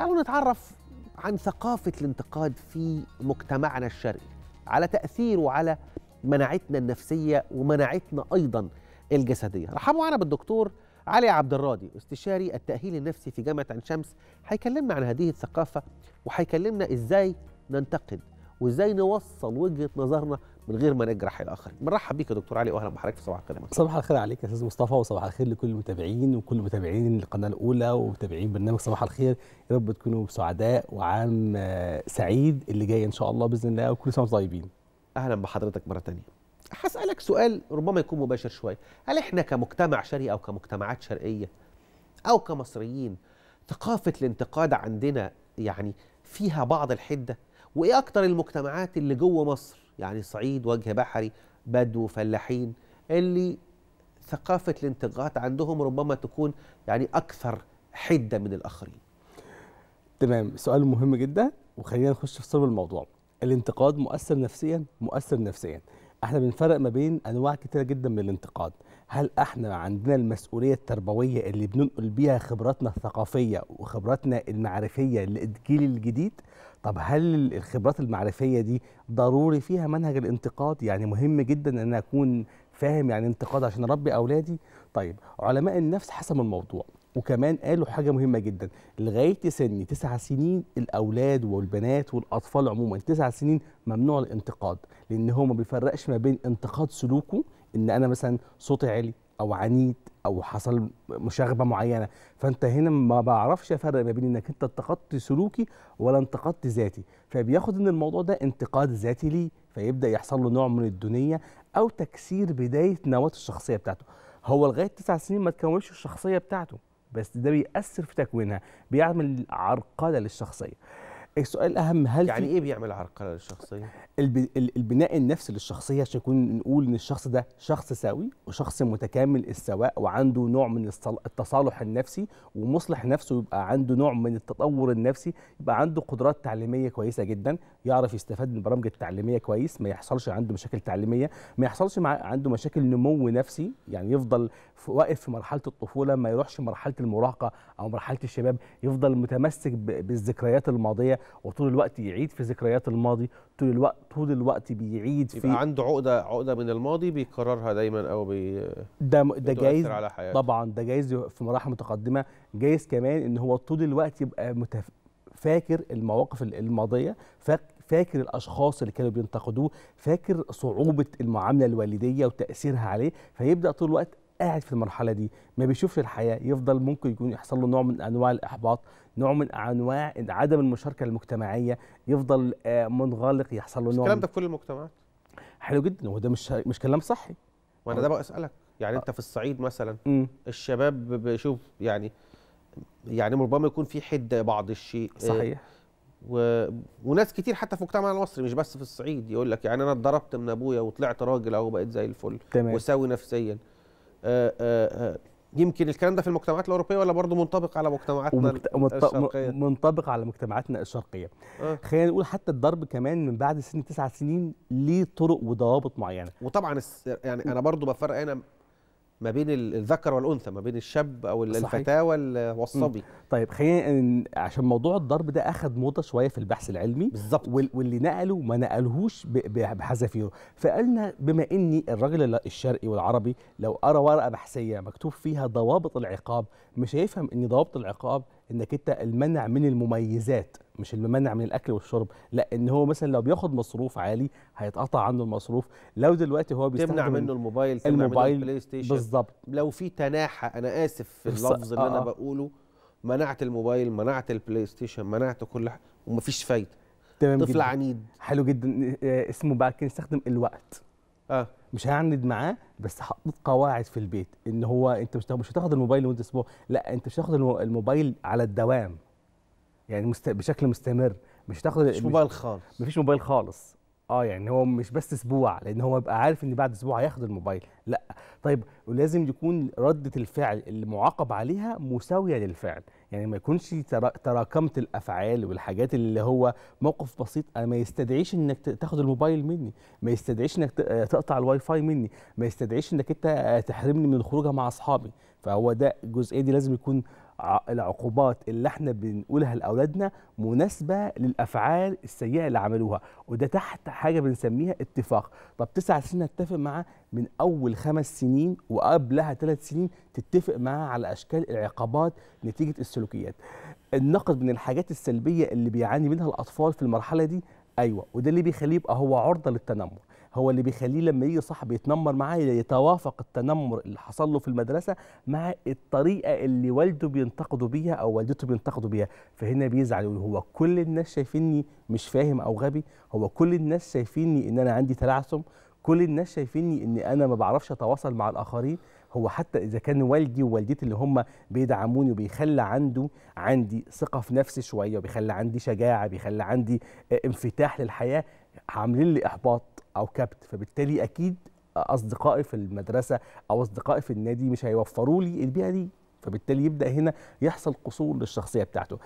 تعالوا نتعرف عن ثقافة الانتقاد في مجتمعنا الشرقي على تأثيره على مناعتنا النفسية ومناعتنا أيضا الجسدية رحبوا معنا بالدكتور علي عبد الراضي استشاري التأهيل النفسي في جامعة عين شمس هيكلمنا عن هذه الثقافة وهيكلمنا إزاي ننتقد وازاي نوصل وجهه نظرنا من غير ما نجرح الاخرين بنرحب بيك يا دكتور علي واهلا بحضرتك في صباح الخير صباح الخير عليك يا استاذ مصطفى وصباح الخير لكل المتابعين وكل متابعين القناه الاولى ومتابعين برنامج صباح الخير يا رب تكونوا سعداء وعام آه، سعيد اللي جاي ان شاء الله باذن الله وكل سنه وانتم طيبين اهلا بحضرتك مره ثانيه هسالك سؤال ربما يكون مباشر شويه هل احنا كمجتمع شرقي او كمجتمعات شرقيه او كمصريين ثقافه الانتقاد عندنا يعني فيها بعض الحده وايه اكتر المجتمعات اللي جوه مصر يعني صعيد وجه بحري بدو فلاحين اللي ثقافه الانتقاد عندهم ربما تكون يعني اكثر حده من الاخرين تمام سؤال مهم جدا وخلينا نخش في صلب الموضوع الانتقاد مؤثر نفسيا مؤثر نفسيا احنا بنفرق ما بين انواع كتيره جدا من الانتقاد هل احنا عندنا المسؤوليه التربويه اللي بننقل بيها خبراتنا الثقافيه وخبراتنا المعرفيه للجيل الجديد طب هل الخبرات المعرفيه دي ضروري فيها منهج الانتقاد يعني مهم جدا ان اكون فاهم يعني انتقاد عشان اربي اولادي طيب علماء النفس حسموا الموضوع وكمان قالوا حاجة مهمة جدا لغاية سن تسع سنين الأولاد والبنات والأطفال عموما تسع سنين ممنوع الانتقاد لأن هو ما بيفرقش ما بين انتقاد سلوكه إن أنا مثلا صوتي عالي او عنيد او حصل مشاغبه معينه فانت هنا ما بعرفش افرق ما بين انك انت انتقدت سلوكي ولا انتقدت ذاتي فبياخد ان الموضوع ده انتقاد ذاتي ليه فيبدا يحصل له نوع من الدونيه او تكسير بدايه نواه الشخصيه بتاعته هو لغايه تسع سنين ما تكونش الشخصيه بتاعته بس ده بيأثر في تكوينها بيعمل عرقله للشخصيه السؤال الاهم هل يعني ايه بيعمل عرقله للشخصيه الب... البناء النفسي للشخصيه عشان يكون نقول ان الشخص ده شخص سوي وشخص متكامل السواء وعنده نوع من التصالح النفسي ومصلح نفسه يبقى عنده نوع من التطور النفسي يبقى عنده قدرات تعليميه كويسه جدا يعرف يستفاد من البرامج التعليميه كويس ما يحصلش عنده مشاكل تعليميه ما يحصلش مع... عنده مشاكل نمو نفسي يعني يفضل واقف في مرحله الطفوله ما يروحش مرحله المراهقه او مرحله الشباب يفضل متمسك بالذكريات الماضيه وطول الوقت يعيد في ذكريات الماضي طول الوقت طول الوقت بيعيد في يبقى عنده عقده عقده من الماضي بيكررها دايما او بي ده ده جايز على حياته. طبعا ده جايز في مراحل متقدمه جايز كمان ان هو طول الوقت يبقى متف... فاكر المواقف الماضيه فاكر فاكر الاشخاص اللي كانوا بينتقدوه فاكر صعوبه المعامله الوالديه وتاثيرها عليه فيبدا طول الوقت قاعد في المرحله دي ما بيشوفش الحياه يفضل ممكن يكون يحصل له نوع من انواع الاحباط نوع من انواع عدم المشاركه المجتمعيه يفضل آه، منغلق يحصل له نوع الكلام ده في كل المجتمعات حلو جدا وده مش مش كلام صحي وانا ده بقى اسالك يعني انت في الصعيد مثلا م. الشباب بيشوف يعني يعني ربما يكون في حده بعض الشيء آه، صحيح و... وناس كتير حتى في مجتمعنا المصري مش بس في الصعيد يقول لك يعني انا اتضربت من ابويا وطلعت راجل او بقيت زي الفل تمام. وساوي نفسيا آه، آه، آه، يمكن الكلام ده في المجتمعات الاوروبيه ولا برضه منطبق على مجتمعاتنا ومكت... الشرقيه منطبق على مجتمعاتنا الشرقيه أه. خلينا نقول حتى الضرب كمان من بعد سن تسعة سنين ليه طرق وضوابط معينه وطبعا الس... يعني انا برضه بفرق هنا ما بين الذكر والانثى ما بين الشاب او الفتاه والصبي طيب خلينا عشان موضوع الضرب ده اخذ موضه شويه في البحث العلمي بالظبط واللي نقله ما نقلهوش بحذافيره فقالنا بما اني الراجل الشرقي والعربي لو قرا ورقه بحثيه مكتوب فيها ضوابط العقاب مش هيفهم ان ضوابط العقاب انك انت المنع من المميزات مش المنع من الاكل والشرب لا ان هو مثلا لو بياخد مصروف عالي هيتقطع عنه المصروف لو دلوقتي هو بيستخدم تمنع منه الموبايل تمنع الموبايل منه البلاي ستيشن بالظبط لو في تناحى انا اسف في اللفظ اللي آه. انا بقوله منعت الموبايل منعت البلاي ستيشن منعت كل حاجه ومفيش فايده تمام طفل جداً. عنيد حلو جدا آه، اسمه بقى نستخدم الوقت اه مش هعند معاه بس حطيت قواعد في البيت ان هو انت مش هتاخد الموبايل وانت اسبوع لا انت مش هتاخد الموبايل على الدوام يعني مست... بشكل مستمر مش هتاخد مش موبايل خالص مفيش موبايل خالص اه يعني هو مش بس اسبوع لان هو بقى عارف ان بعد اسبوع هياخد الموبايل لا طيب ولازم يكون رده الفعل اللي معاقب عليها مساويه للفعل يعني ما يكونش تراكمت الافعال والحاجات اللي هو موقف بسيط انا ما يستدعيش انك تاخد الموبايل مني ما يستدعيش انك تقطع الواي فاي مني ما يستدعيش انك انت تحرمني من الخروج مع اصحابي فهو ده الجزئيه دي لازم يكون العقوبات اللي احنا بنقولها لاولادنا مناسبه للافعال السيئه اللي عملوها وده تحت حاجه بنسميها اتفاق طب تسع سنين اتفق معاه من اول خمس سنين وقبلها ثلاث سنين تتفق معاه على اشكال العقابات نتيجه السلوكيات النقد من الحاجات السلبيه اللي بيعاني منها الاطفال في المرحله دي ايوه وده اللي بيخليه يبقى هو عرضه للتنمر هو اللي بيخليه لما يجي صاحب يتنمر معاه يتوافق التنمر اللي حصل له في المدرسه مع الطريقه اللي والده بينتقده بيها او والدته بينتقده بيها فهنا بيزعل يقول هو كل الناس شايفيني مش فاهم او غبي هو كل الناس شايفيني ان انا عندي تلعثم كل الناس شايفيني ان انا ما بعرفش اتواصل مع الاخرين هو حتى اذا كان والدي ووالدتي اللي هم بيدعموني وبيخلى عنده عندي ثقه في نفسي شويه وبيخلى عندي شجاعه بيخلى عندي انفتاح للحياه عاملين لي احباط او كابت فبالتالي اكيد اصدقائي في المدرسه او اصدقائي في النادي مش هيوفروا لي البيئه دي فبالتالي يبدا هنا يحصل قصور للشخصيه بتاعته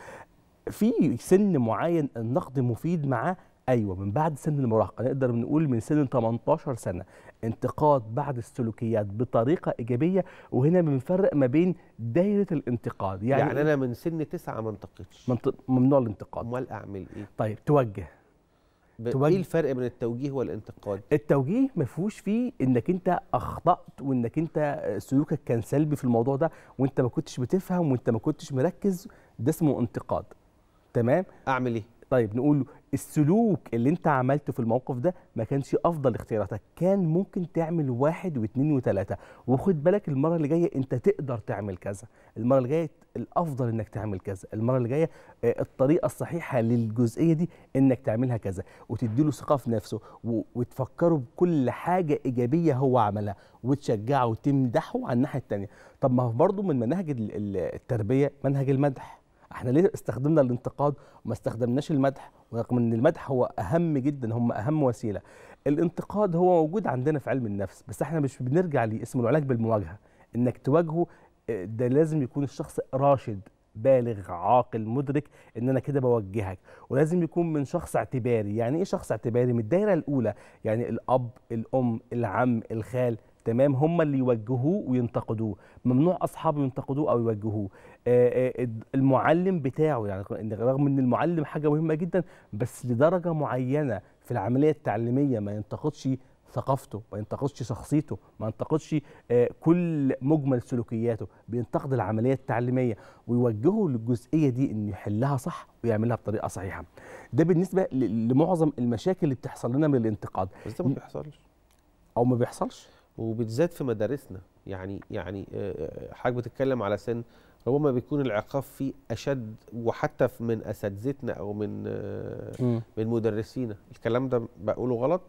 في سن معين النقد مفيد معاه ايوه من بعد سن المراهقه نقدر نقول من سن 18 سنه انتقاد بعض السلوكيات بطريقه ايجابيه وهنا بنفرق ما بين دايره الانتقاد يعني, يعني إيه؟ انا من سن 9 ما انتقدش ممنوع الانتقاد امال اعمل ايه؟ طيب توجه ايه الفرق بين التوجيه والانتقاد؟ التوجيه ما فيهوش فيه انك انت اخطات وانك انت سلوكك كان سلبي في الموضوع ده وانت ما كنتش بتفهم وانت ما كنتش مركز ده اسمه انتقاد تمام؟ اعمل ايه؟ طيب نقول له السلوك اللي انت عملته في الموقف ده ما كانش افضل اختياراتك كان ممكن تعمل واحد واثنين وثلاثه وخد بالك المره اللي جايه انت تقدر تعمل كذا المره اللي جايه الافضل انك تعمل كذا المره اللي جايه آه، الطريقه الصحيحه للجزئيه دي انك تعملها كذا وتديله ثقه في نفسه وتفكره بكل حاجه ايجابيه هو عملها وتشجعه وتمدحه على الناحيه الثانيه طب ما برضه من مناهج التربيه منهج المدح احنا ليه استخدمنا الانتقاد وما استخدمناش المدح ورغم ان المدح هو اهم جدا هم اهم وسيله الانتقاد هو موجود عندنا في علم النفس بس احنا مش بنرجع ليه اسمه العلاج بالمواجهه انك تواجهه آه، ده لازم يكون الشخص راشد بالغ عاقل مدرك ان انا كده بوجهك ولازم يكون من شخص اعتباري يعني ايه شخص اعتباري من الدايره الاولى يعني الاب الام العم الخال تمام هم اللي يوجهوه وينتقدوه ممنوع اصحابه ينتقدوه او يوجهوه آه، آه، المعلم بتاعه يعني رغم ان المعلم حاجه مهمه جدا بس لدرجه معينه في العمليه التعليميه ما ينتقدش ثقافته ما ينتقدش شخصيته ما ينتقدش آه، كل مجمل سلوكياته بينتقد العمليه التعليميه ويوجهه للجزئيه دي انه يحلها صح ويعملها بطريقه صحيحه ده بالنسبه لمعظم المشاكل اللي بتحصل لنا من الانتقاد بس ده ما بيحصلش او ما بيحصلش وبالذات في مدارسنا يعني يعني آه، آه، حضرتك بتتكلم على سن ربما بيكون العقاب فيه اشد وحتى من اساتذتنا او من آه، من مدرسينا الكلام ده بقوله غلط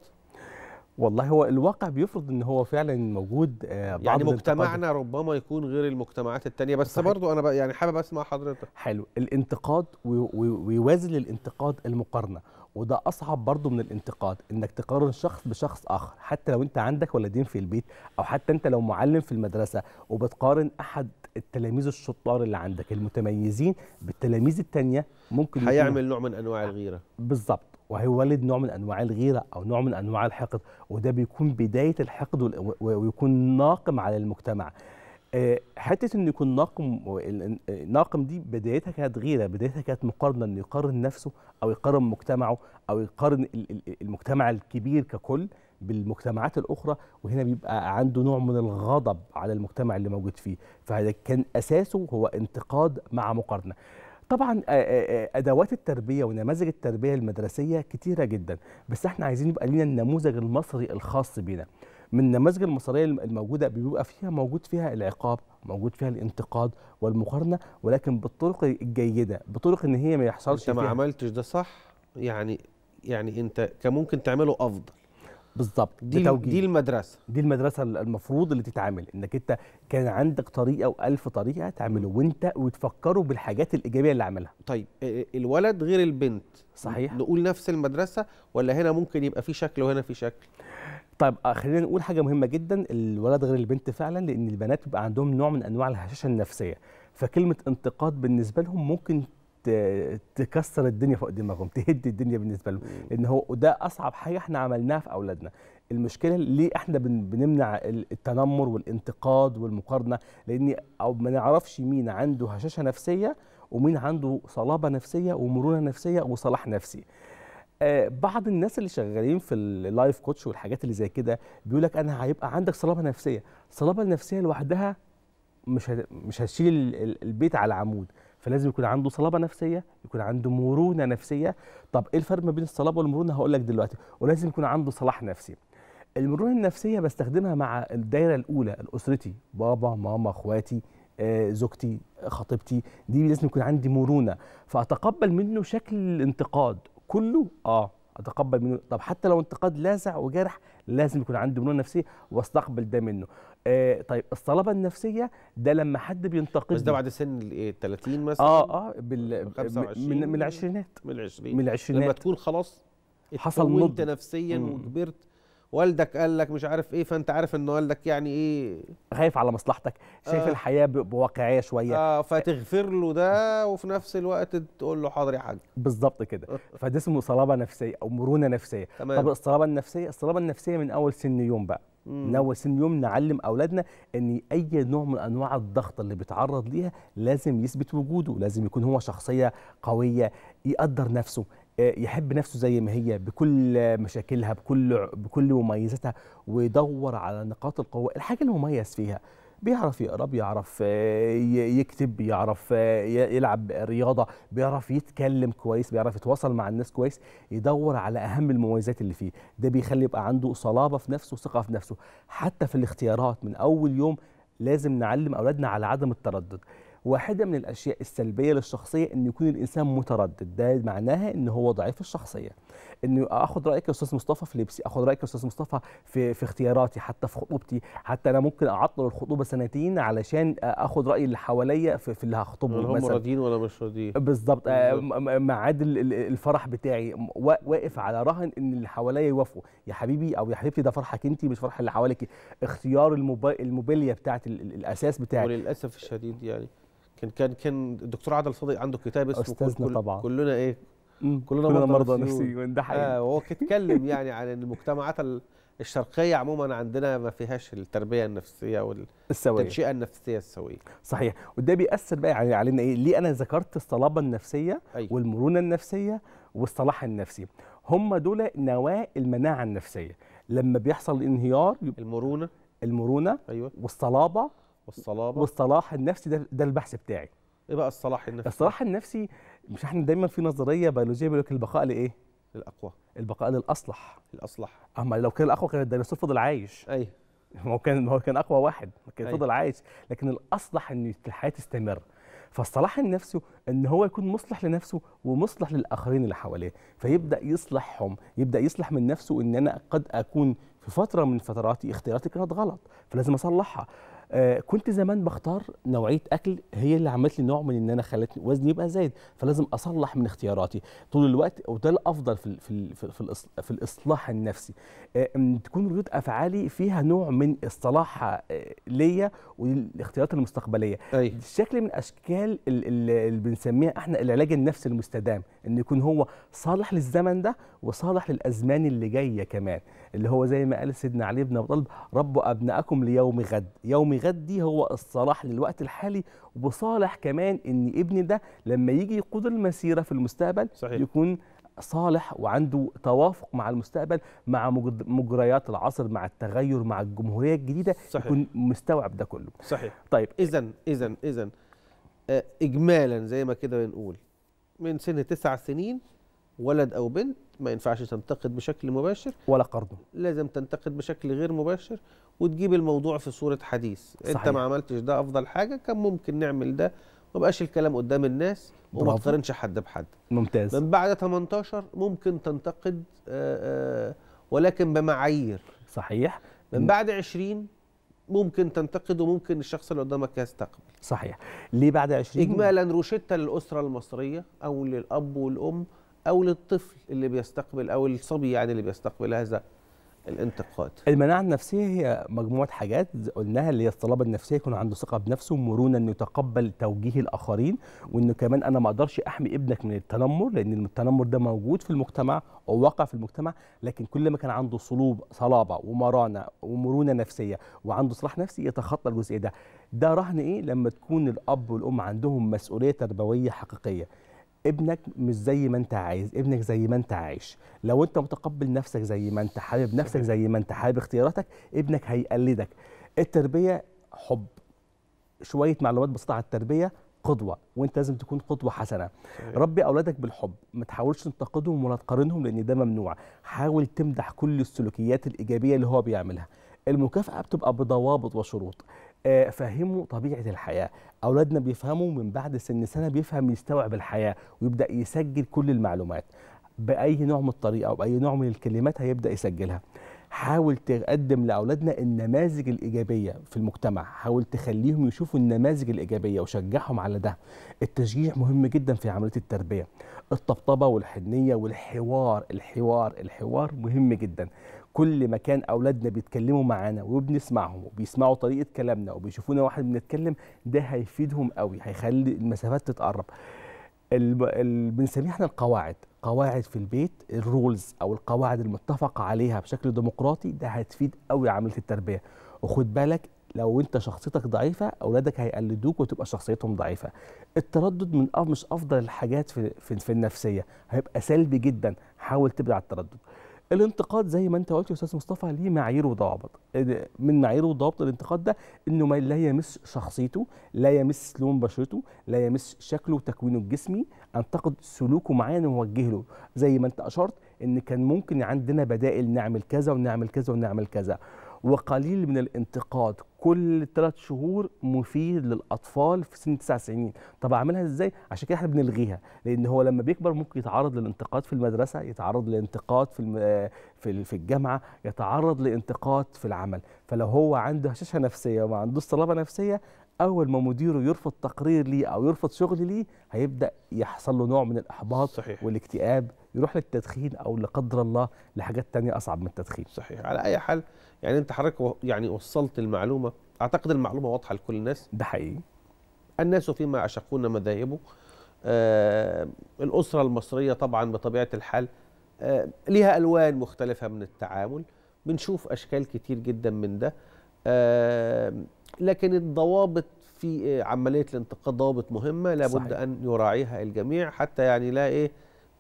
والله هو الواقع بيفرض ان هو فعلا موجود بعض يعني مجتمعنا ربما يكون غير المجتمعات الثانيه بس برضه انا يعني حابب اسمع حضرتك حلو الانتقاد ويوازن الانتقاد المقارنه وده اصعب برضه من الانتقاد انك تقارن شخص بشخص اخر حتى لو انت عندك ولدين في البيت او حتى انت لو معلم في المدرسه وبتقارن احد التلاميذ الشطار اللي عندك المتميزين بالتلاميذ الثانيه ممكن هيعمل نوع من انواع الغيره بالظبط وهيولد نوع من انواع الغيره او نوع من انواع الحقد وده بيكون بدايه الحقد ويكون ناقم على المجتمع آه، حته انه يكون ناقم ناقم دي بدايتها كانت غيره بدايتها كانت مقارنه انه يقارن نفسه او يقارن مجتمعه او يقارن المجتمع الكبير ككل بالمجتمعات الاخرى وهنا بيبقى عنده نوع من الغضب على المجتمع اللي موجود فيه فهذا كان اساسه هو انتقاد مع مقارنه طبعا آه، آه، ادوات التربيه ونماذج التربيه المدرسيه كتيره جدا بس احنا عايزين يبقى لنا النموذج المصري الخاص بينا من النماذج المصريه الموجوده بيبقى فيها موجود فيها العقاب موجود فيها الانتقاد والمقارنه ولكن بالطرق الجيده بطرق ان هي ما يحصلش انت ما عملتش ده صح يعني يعني انت كان ممكن تعمله افضل بالظبط دي بتوجيه. دي المدرسه دي المدرسه المفروض اللي تتعامل انك انت كان عندك طريقه والف طريقه تعمله وانت وتفكروا بالحاجات الايجابيه اللي عملها طيب آه، آه، الولد غير البنت صحيح نقول نفس المدرسه ولا هنا ممكن يبقى في شكل وهنا في شكل طيب آه، خلينا نقول حاجه مهمه جدا الولد غير البنت فعلا لان البنات بيبقى عندهم نوع من انواع الهشاشه النفسيه فكلمه انتقاد بالنسبه لهم ممكن تكسر الدنيا فوق دماغهم تهد الدنيا بالنسبه لهم لان هو ده اصعب حاجه احنا عملناها في اولادنا المشكله ليه احنا بنمنع التنمر والانتقاد والمقارنه لان او ما نعرفش مين عنده هشاشه نفسيه ومين عنده صلابه نفسيه ومرونه نفسيه وصلاح نفسي آه، بعض الناس اللي شغالين في اللايف كوتش والحاجات اللي زي كده بيقول لك انا هيبقى عندك صلابه نفسيه الصلابه النفسيه لوحدها مش مش هتشيل البيت على عمود فلازم يكون عنده صلابه نفسيه يكون عنده مرونه نفسيه طب ايه الفرق ما بين الصلابه والمرونه هقول لك دلوقتي ولازم يكون عنده صلاح نفسي المرونه النفسيه بستخدمها مع الدايره الاولى الاسرتي بابا ماما اخواتي آه، زوجتي خطيبتي دي لازم يكون عندي مرونه فاتقبل منه شكل الانتقاد كله اه اتقبل منه طب حتى لو انتقاد لازع وجرح لازم يكون عندي مرونه نفسيه واستقبل ده منه آه طيب الصلابه النفسيه ده لما حد بينتقد بس ده بعد سن ال 30 إيه، مثلا اه اه بال 25 من, من العشرينات من العشرينات من العشرينات لما تكون خلاص حصل نضج نفسيا وكبرت والدك قال لك مش عارف ايه فانت عارف ان والدك يعني ايه خايف على مصلحتك شايف آه الحياه بواقعيه شويه اه فتغفر له ده وفي نفس الوقت تقول له حاضر يا حاج بالظبط كده فده اسمه صلابه نفسيه او مرونه نفسيه تمام. طب الصلابه النفسيه الصلابه النفسيه من اول سن يوم بقى من اول سن يوم نعلم اولادنا ان اي نوع من انواع الضغط اللي بيتعرض ليها لازم يثبت وجوده لازم يكون هو شخصيه قويه يقدر نفسه يحب نفسه زي ما هي بكل مشاكلها بكل بكل مميزاتها ويدور على نقاط القوه الحاجه المميز فيها بيعرف يقرا بيعرف آه، يكتب بيعرف آه، يلعب رياضه بيعرف يتكلم كويس بيعرف يتواصل مع الناس كويس يدور على اهم المميزات اللي فيه ده بيخلي يبقى عنده صلابه في نفسه وثقه في نفسه حتى في الاختيارات من اول يوم لازم نعلم اولادنا على عدم التردد واحدة من الأشياء السلبية للشخصية إن يكون الإنسان متردد ده معناها إن هو ضعيف الشخصية إنه آخد رأيك يا أستاذ مصطفى في لبسي آخد رأيك يا أستاذ مصطفى في, في اختياراتي حتى في خطوبتي حتى أنا ممكن أعطل الخطوبة سنتين علشان آخد رأي اللي حواليا في, في اللي هخطبه يعني مثلا هم راضيين ولا مش راضيين بالظبط ميعاد الفرح بتاعي واقف على رهن إن اللي حواليا يوافقوا يا حبيبي أو يا حبيبتي ده فرحك أنت مش فرح اللي حواليك اختيار الموبيليا بتاعت الأساس بتاعك وللأسف الشديد يعني كان كان كان الدكتور عادل صديق عنده كتاب اسمه استاذنا كل طبعا كلنا ايه كلنا, كلنا مرضى نفسي ده حقيقي آه وهو اتكلم يعني عن المجتمعات الشرقيه عموما عندنا ما فيهاش التربيه النفسيه والتنشئه النفسيه السويه صحيح وده بيأثر بقى يعني علينا ايه ليه انا ذكرت الصلابه النفسيه أي. أيوة. والمرونه النفسيه والصلاح النفسي هم دول نواه المناعه النفسيه لما بيحصل انهيار المرونه المرونه أيوة. والصلابه والصلابه والصلاح النفسي ده ده البحث بتاعي ايه بقى الصلاح النفسي الصلاح النفسي مش احنا دايما في نظريه بيولوجيه بيقول لك البقاء لايه للاقوى البقاء للاصلح الاصلح اما لو كان الاقوى كان الديناصور فضل عايش ايوه هو كان هو كان اقوى واحد كان أيه. فضل عايش لكن الاصلح ان الحياه تستمر فالصلاح النفسي ان هو يكون مصلح لنفسه ومصلح للاخرين اللي حواليه فيبدا يصلحهم يبدا يصلح من نفسه ان انا قد اكون في فتره من فتراتي اختياراتي كانت غلط فلازم اصلحها آه كنت زمان بختار نوعيه اكل هي اللي عملت لي نوع من ان انا خلتني وزني يبقى زايد فلازم اصلح من اختياراتي طول الوقت وده الافضل في في في, في الاصلاح النفسي آه تكون ردود افعالي فيها نوع من الصلاح آه، ليا والاختيارات المستقبليه أي. أيوه. شكل من اشكال اللي بنسميها احنا العلاج النفسي المستدام ان يكون هو صالح للزمن ده وصالح للازمان اللي جايه كمان اللي هو زي ما قال سيدنا علي بن ابي طالب ربوا ابنائكم ليوم غد يوم يغذي هو الصلاح للوقت الحالي وصالح كمان ان ابني ده لما يجي يقود المسيره في المستقبل صحيح. يكون صالح وعنده توافق مع المستقبل مع مجريات العصر مع التغير مع الجمهوريه الجديده صحيح. يكون مستوعب ده كله صحيح طيب اذا اذا اذا آه، اجمالا زي ما كده بنقول من سن تسع سنين ولد او بنت ما ينفعش تنتقد بشكل مباشر ولا قرضه لازم تنتقد بشكل غير مباشر وتجيب الموضوع في صوره حديث صحيح. انت ما عملتش ده افضل حاجه كان ممكن نعمل ده ما بقاش الكلام قدام الناس وما تقارنش حد بحد ممتاز من بعد 18 ممكن تنتقد آه، آه، ولكن بمعايير صحيح من بعد 20 ممكن تنتقد وممكن الشخص اللي قدامك يستقبل صحيح ليه بعد 20 اجمالا روشته للاسره المصريه او للاب والام او للطفل اللي بيستقبل او الصبي يعني اللي بيستقبل هذا الانتقاد المناعه النفسيه هي مجموعه حاجات قلناها اللي هي الصلابه النفسيه يكون عنده ثقه بنفسه ومرونه انه يتقبل توجيه الاخرين وانه كمان انا ما اقدرش احمي ابنك من التنمر لان التنمر ده موجود في المجتمع او واقع في المجتمع لكن كل ما كان عنده صلوب صلابه ومرانه ومرونه نفسيه وعنده صلاح نفسي يتخطى الجزء ده ده رهن ايه لما تكون الاب والام عندهم مسؤوليه تربويه حقيقيه ابنك مش زي ما انت عايز ابنك زي ما انت عايش لو انت متقبل نفسك زي ما انت حابب نفسك زي ما انت حابب اختياراتك ابنك هيقلدك التربيه حب شويه معلومات بسيطه على التربيه قدوه وانت لازم تكون قدوه حسنه صحيح. ربي اولادك بالحب ما تحاولش تنتقدهم ولا تقارنهم لان ده ممنوع حاول تمدح كل السلوكيات الايجابيه اللي هو بيعملها المكافاه بتبقى بضوابط وشروط فهموا طبيعه الحياه اولادنا بيفهموا من بعد سن سنه بيفهم يستوعب الحياه ويبدا يسجل كل المعلومات باي نوع من الطريقه او باي نوع من الكلمات هيبدا يسجلها حاول تقدم لاولادنا النماذج الايجابيه في المجتمع حاول تخليهم يشوفوا النماذج الايجابيه وشجعهم على ده التشجيع مهم جدا في عمليه التربيه الطبطبه والحنيه والحوار الحوار الحوار مهم جدا كل ما كان اولادنا بيتكلموا معانا وبنسمعهم وبيسمعوا طريقه كلامنا وبيشوفونا واحد بنتكلم ده هيفيدهم قوي هيخلي المسافات تتقرب بنسميها احنا القواعد قواعد في البيت الرولز او القواعد المتفق عليها بشكل ديمقراطي ده هتفيد قوي عمليه التربيه وخد بالك لو انت شخصيتك ضعيفه اولادك هيقلدوك وتبقى شخصيتهم ضعيفه التردد من مش افضل الحاجات في, في, في النفسيه هيبقى سلبي جدا حاول تبعد عن التردد الانتقاد زي ما انت قلت يا استاذ مصطفى ليه معايير وضوابط من معايير وضوابط الانتقاد ده انه ما لا يمس شخصيته لا يمس لون بشرته لا يمس شكله وتكوينه الجسمي انتقد سلوكه معين نوجه له زي ما انت اشرت ان كان ممكن عندنا بدائل نعمل كذا ونعمل كذا ونعمل كذا وقليل من الانتقاد كل ثلاث شهور مفيد للاطفال في سن تسع سنين طب اعملها ازاي عشان كده احنا بنلغيها لان هو لما بيكبر ممكن يتعرض للانتقاد في المدرسه يتعرض للانتقاد في في في الجامعه يتعرض لانتقاد في العمل فلو هو عنده هشاشه نفسيه وما عندوش صلابه نفسيه اول ما مديره يرفض تقرير ليه او يرفض شغل ليه هيبدا يحصل له نوع من الاحباط صحيح. والاكتئاب يروح للتدخين او لا قدر الله لحاجات تانية اصعب من التدخين صحيح على اي حال يعني انت حضرتك يعني وصلت المعلومه اعتقد المعلومه واضحه لكل الناس ده حقيقي الناس فيما يعشقون مذاهبه آه الاسره المصريه طبعا بطبيعه الحال آه ليها الوان مختلفه من التعامل بنشوف اشكال كتير جدا من ده آه لكن الضوابط في آه، عمليه الانتقاد ضوابط مهمه لابد صحيح. ان يراعيها الجميع حتى يعني لا ايه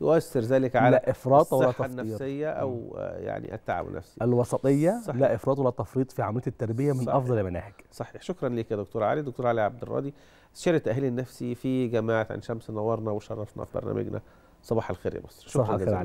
يؤثر ذلك على لا إفراط ولا تفريط النفسية أو آه، يعني التعب النفسي الوسطية صحيح. لا إفراط ولا تفريط في عملية التربية من صحيح. أفضل المناهج صحيح شكرا لك يا دكتور علي دكتور علي عبد الراضي استشاري التأهيل النفسي في جامعة عين شمس نورنا وشرفنا في برنامجنا صباح الخير يا مصر شكرا جزيلا